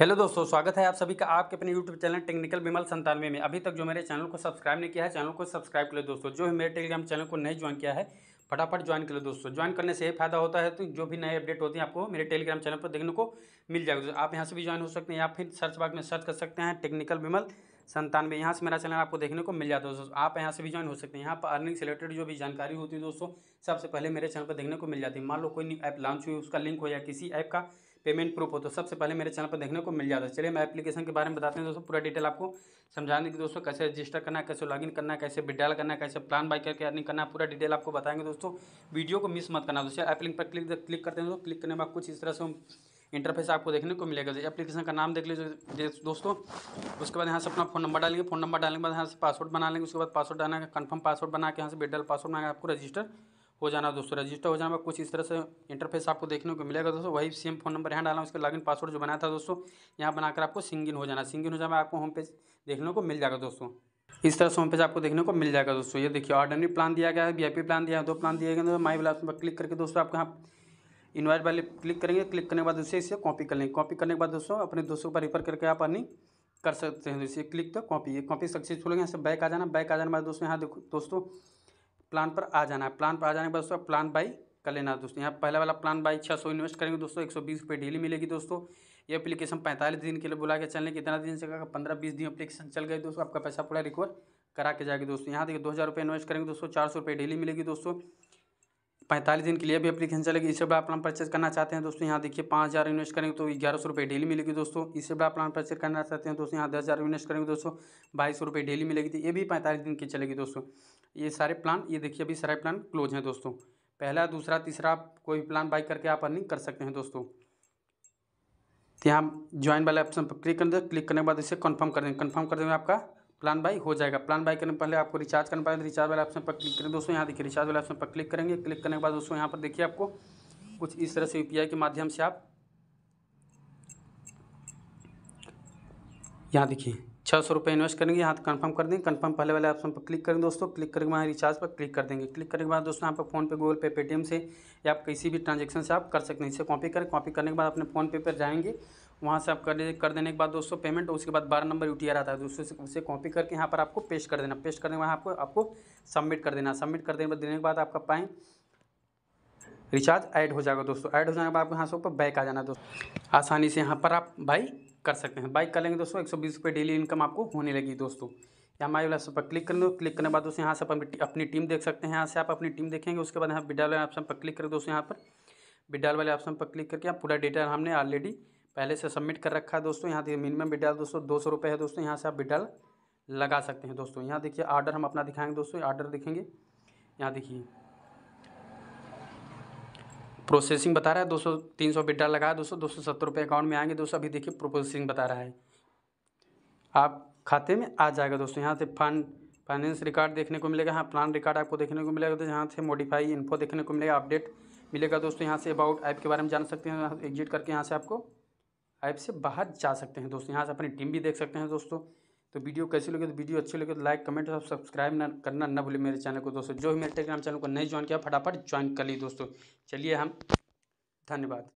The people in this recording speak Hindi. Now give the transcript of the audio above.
हेलो दोस्तों स्वागत है आप सभी का आपके अपने यूट्यूब चैनल टेक्निकल विमल संतानवे में अभी तक जो मेरे चैनल को सब्सक्राइब नहीं किया है चैनल को सब्सक्राइब कर लो दोस्तों जो है मेरे टेलीग्राम चैनल को नहीं ज्वाइन किया है फटाफट ज्वाइन कर लो दोस्तों ज्वाइन करने से यही फायदा होता है तो जो भी नए अपडेट होती हैं आपको मेरे टेलीग्राम चैनल पर देखने को मिल जाएगा आप यहाँ से भी ज्वाइन हो सकते हैं या फिर सर्च बाग में सर्च कर सकते हैं टेक्निकल विमल संतानवे यहाँ से मेरा चैनल आपको देखने को मिल जाता है दोस्तों आप यहाँ से भी ज्वाइन हो सकते हैं यहाँ पर अर्निंग से रिलेटेड जो भी जानकारी होती है दोस्तों सबसे पहले मेरे चैनल पर देखने को मिल जाती है मान लो कोई न्यू ऐप लॉन्च हुई उसका लिंक हो या किसी ऐप का पेमेंट प्रूफ हो तो सबसे पहले मेरे चैनल पर देखने को मिल जाता है चलिए मैं एप्लीकेशन के बारे में बताते हैं दोस्तों पूरा डिटेल आपको समझाने की दोस्तों कैसे रजिस्टर करना है कैसे लॉगिन करना है कैसे विड्रॉल करना है कैसे प्लान बाई करके अर्निंग करना है पूरा डिटेल आपको बताएंगे दोस्तों वीडियो को मिस मत करना दोस्तों ऐप लिंक पर क्लिक क्लिक करते हैं दोस्तों क्लिक करने में कुछ इस तरह से इंटरफेस आपको देखने को मिलेगा एप्लीकेशन तो का नाम देख लीजिए दोस्तों उसके बाद यहाँ से अपना फोन नंबर डालेंगे फोन नंबर डालने के बाद यहाँ से पासवर्ड बना लेंगे उसके बाद पासवर्ड डालना कन्फर्म पासवर्ड बना के यहाँ से विड्रॉल पासवर्ड बना आपको रजिस्टर हो जाना दोस्तों रजिस्टर हो जाना कुछ इस तरह से इंटरफेस आपको देखने को मिलेगा दोस्तों वही सेम फोन नंबर यहाँ डाला उसके लॉगिन पासवर्ड जो बनाया था दोस्तों यहाँ बनाकर आपको सिंगिन हो जाना सिंगिन हो जाना आपको होम पेज देखने को मिल जाएगा दोस्तों इस तरह से होम पेज आपको देखने को मिल जाएगा दोस्तों ये देखिए ऑर्डनरी प्लान दिया गया है वी प्लान दिया है दो प्लान दिए गए माई वाला पर क्लिक करके दोस्तों आपको यहाँ इन्वाइट वाले क्लिक करेंगे क्लिक करने के बाद उसे इसे कॉपी कर लेंगे कॉपी करने के बाद दोस्तों अपने दोस्तों पर रिफर करके आप अर्निंग कर सकते हैं इसे क्लिक तो कॉपी ये कॉपी सक्सेसफुल होगा यहाँ से बैक आ जाना बैक आ जाने के बाद दोस्तों यहाँ देखो दोस्तों प्लान पर आ जाना है प्लान पर आ जाने के बाद दोस्तों प्लान बाई कर लेना दोस्तों यहाँ पहला वाला प्लान बाई छः सौ इन्वेस्ट करेंगे दोस्तों एक सौ बीस रुपये डेली मिलेगी दोस्तों ये अपलीकेशन पैंतालीस दिन के लिए बुला के चलने कितना दिन से पंद्रह बीस दिन अपलीकेशन चल गई दोस्तों आपका पैसा पूरा रिकवर करा के जाएगी दोस्तों यहाँ देखिए दो हज़ार रुपये इन्वेस्ट करेंगे दोस्तों चार सौ रुपये डेली मिलेगी दोस्तों पैंतालीस दिन के लिए भी अपलीकेशन चलेगी इससे बड़ा प्लान परचेज करना चाहते हैं दोस्तों यहाँ देखिए पाँच हज़ार इन्वेस्ट करेंगे तो ग्यारह सौ रुपये डेली मिलेगी दोस्तों इससे बड़ा प्लान परचेज करना चाहते हैं दोस्तों यहाँ दस हज़ार इन्वेस्ट करेंगे दोस्तों बाईस सौ रुपये डेली मिलेगी तो ये भी पैंतालीस दिन की चलेगी दोस्तों ये सारे प्लान ये देखिए अभी सारे प्लान क्लोज हैं दोस्तों पहला दूसरा तीसरा कोई भी प्लान बाई करके आप अर्निंग कर सकते हैं दोस्तों तो यहाँ ज्वाइन वाले ऑप्शन पर क्लिक कर क्लिक करने के बाद इसे कन्फर्म कर देंगे कन्फर्म कर देंगे आपका प्लान बाई हो जाएगा प्लान बाई करने पहले आपको रिचार्ज करना पड़ेगा रिचार्ज वाले ऑप्शन पर क्लिक करें दोस्तों यहाँ देखिए रिचार्ज वाले ऑप्शन पर क्लिक करेंगे क्लिक करने के बाद दोस्तों यहाँ पर देखिए आपको कुछ इस तरह से यू के माध्यम से आप यहाँ देखिए छः सौ रुपये इन्वेस्ट करेंगे यहाँ तो कन्फर्म कर देंगे कन्फर्म पहले वाले ऑप्शन पर क्लिक करेंगे दोस्तों क्लिक करके वहाँ रिचार्ज पर क्लिक कर देंगे क्लिक करने के बाद दोस्तों यहाँ पर फोन पे गूगल पे पेटीएम से या आप किसी भी ट्रांजेक्शन से आप कर सकते हैं इसे कॉपी करें कॉपी करने के बाद अपने फ़ोन पे पर जाएंगे वहाँ से आप कर दे कर देने के बाद दोस्तों पेमेंट उसके बाद बारह नंबर यू टी आर आता है दोस्तों उसे कॉपी करके यहाँ पर आपको पेस्ट कर देना पेस्ट करने के बाद आपको आपको सबमिट कर देना सबमिट कर देने देने के बाद आपका पाएँ रिचार्ज ऐड हो जाएगा दोस्तों ऐड हो जाने के बाद आपको यहाँ से ऊपर बैक आ जाना दोस्तों आसानी से यहाँ पर आप बाई कर सकते हैं बाई कर लेंगे दोस्तों एक सौ बीस रुपये डेली इनकम आपको होने लगी दोस्तों यहाँ माई वाला पर क्लिक कर क्लिक करने के बाद दोस्तों यहाँ से आप अपनी टीम देख सकते हैं यहाँ से आप अपनी टीम देखेंगे उसके बाद यहाँ विड्राल वाले ऑप्शन पर क्लिक करें दोस्तों यहाँ पर विड्राल वाले ऑप्शन पर क्लिक करके आप पूरा डेटा हमने ऑलरेडी पहले से सबमिट कर रखा है दोस्तों यहाँ देखिए मिनिमम विड्रॉल दोस्तों दो सौ रुपये है दोस्तों यहाँ से आप विड्रॉल लगा सकते हैं दोस्तों यहाँ देखिए ऑर्डर हम अपना दिखाएंगे दोस्तों ऑर्डर दिखेंगे यहाँ देखिए प्रोसेसिंग बता रहा है दो सौ तीन सौ विड्रा लगा है दोस्तों दो सौ सत्तर रुपये अकाउंट में आएंगे दोस्तों अभी देखिए प्रोसेसिंग बता रहा है आप खाते में आ जाएगा दोस्तों यहाँ से फंड फाइनेंस रिकॉर्ड देखने को मिलेगा हाँ प्लान रिकॉर्ड आपको देखने को मिलेगा तो यहाँ से मॉडिफाई इन्फो देखने को मिलेगा अपडेट मिलेगा दोस्तों यहाँ से अबाउट ऐप के बारे में जान सकते हैं एग्जिट करके यहाँ से आपको ऐप से बाहर जा सकते हैं दोस्तों यहाँ से अपनी टीम भी देख सकते हैं दोस्तों तो वीडियो कैसी लगे तो वीडियो अच्छी लगे तो लाइक कमेंट और सब्सक्राइब ना करना ना भूले मेरे चैनल को दोस्तों जो भी मेरे टेलीग्राम चैनल को नहीं ज्वाइन किया फटाफट ज्वाइन कर ली दोस्तों चलिए हम धन्यवाद